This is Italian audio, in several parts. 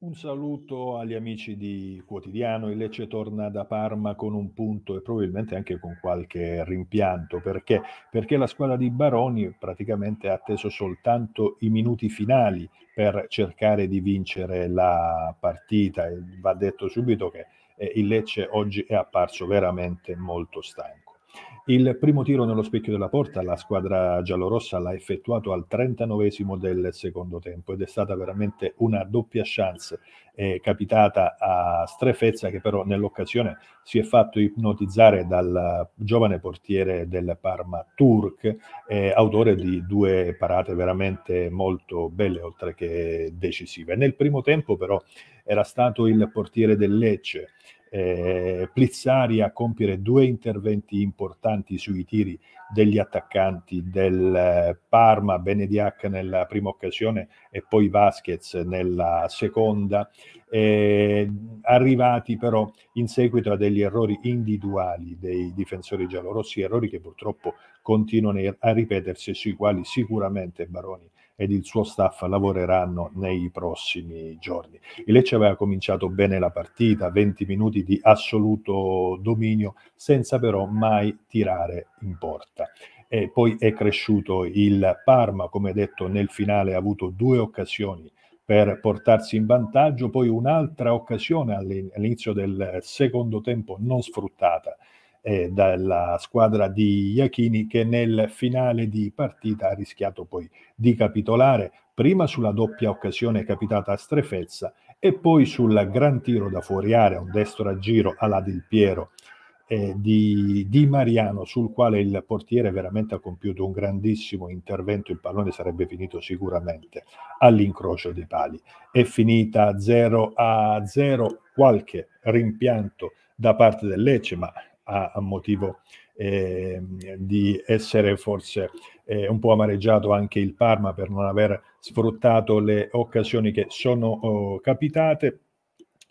Un saluto agli amici di Quotidiano, il Lecce torna da Parma con un punto e probabilmente anche con qualche rimpianto, perché? perché? la squadra di Baroni praticamente ha atteso soltanto i minuti finali per cercare di vincere la partita va detto subito che eh, il Lecce oggi è apparso veramente molto stanco. Il primo tiro nello specchio della porta la squadra giallorossa l'ha effettuato al 39 del secondo tempo ed è stata veramente una doppia chance eh, capitata a Strefezza che però nell'occasione si è fatto ipnotizzare dal giovane portiere del Parma Turk, eh, autore di due parate veramente molto belle oltre che decisive. Nel primo tempo però era stato il portiere del Lecce eh, Plizzari a compiere due interventi importanti sui tiri degli attaccanti del eh, Parma, Benediac nella prima occasione e poi Vasquez nella seconda, eh, arrivati però in seguito a degli errori individuali dei difensori giallorossi, errori che purtroppo continuano a ripetersi e sui quali sicuramente Baroni ed il suo staff lavoreranno nei prossimi giorni. Il Lecce aveva cominciato bene la partita, 20 minuti di assoluto dominio, senza però mai tirare in porta diretta. E poi è cresciuto il Parma, come detto nel finale ha avuto due occasioni per portarsi in vantaggio, poi un'altra occasione all'inizio del secondo tempo non sfruttata eh, dalla squadra di Iachini che nel finale di partita ha rischiato poi di capitolare, prima sulla doppia occasione capitata a Strefezza e poi sul gran tiro da fuori area, un destro a giro alla Del Piero eh, di, di, Mariano, sul quale il portiere veramente ha compiuto un grandissimo intervento. Il pallone sarebbe finito sicuramente all'incrocio dei pali. È finita 0 a 0, qualche rimpianto da parte del Lecce, ma a, a motivo eh, di essere forse eh, un po' amareggiato anche il Parma per non aver sfruttato le occasioni che sono oh, capitate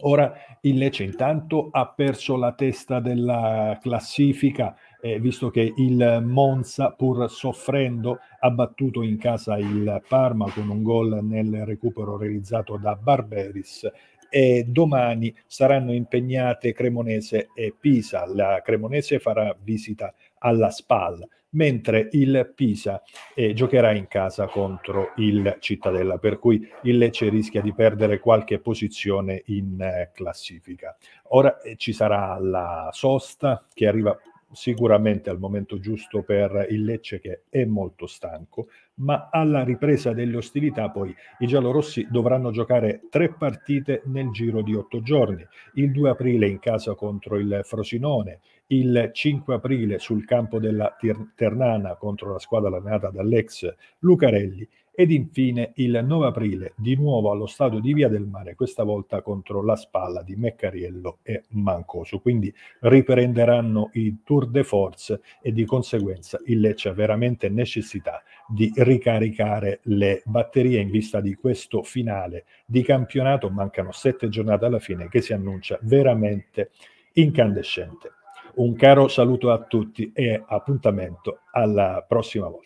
Ora il Lecce intanto ha perso la testa della classifica, eh, visto che il Monza, pur soffrendo, ha battuto in casa il Parma con un gol nel recupero realizzato da Barberis e domani saranno impegnate Cremonese e Pisa. La Cremonese farà visita alla SPAL, mentre il Pisa eh, giocherà in casa contro il Cittadella, per cui il Lecce rischia di perdere qualche posizione in eh, classifica. Ora eh, ci sarà la sosta che arriva sicuramente al momento giusto per il Lecce che è molto stanco, ma alla ripresa delle ostilità poi i giallorossi dovranno giocare tre partite nel giro di otto giorni, il 2 aprile in casa contro il Frosinone, il 5 aprile sul campo della Ternana contro la squadra allenata dall'ex Lucarelli ed infine il 9 aprile, di nuovo allo stadio di Via del Mare, questa volta contro la spalla di Meccariello e Mancoso. Quindi riprenderanno i tour de force e di conseguenza il Lecce ha veramente necessità di ricaricare le batterie in vista di questo finale di campionato. Mancano sette giornate alla fine che si annuncia veramente incandescente. Un caro saluto a tutti e appuntamento alla prossima volta.